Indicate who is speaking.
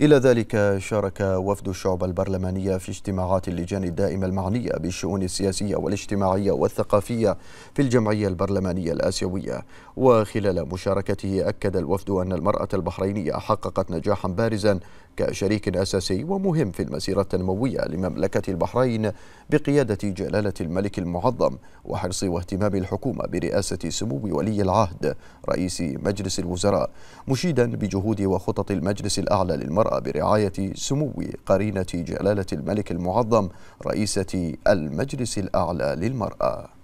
Speaker 1: إلى ذلك شارك وفد الشعب البرلمانية في اجتماعات اللجان الدائمة المعنية بالشؤون السياسية والاجتماعية والثقافية في الجمعية البرلمانية الآسيوية وخلال مشاركته أكد الوفد أن المرأة البحرينية حققت نجاحا بارزا كشريك أساسي ومهم في المسيرة التنموية لمملكة البحرين بقيادة جلالة الملك المعظم وحرص واهتمام الحكومة برئاسة سمو ولي العهد رئيس مجلس الوزراء مشيدا بجهود وخطط المجلس الأعلى للمرأة برعاية سمو قرينة جلالة الملك المعظم رئيسة المجلس الأعلى للمرأة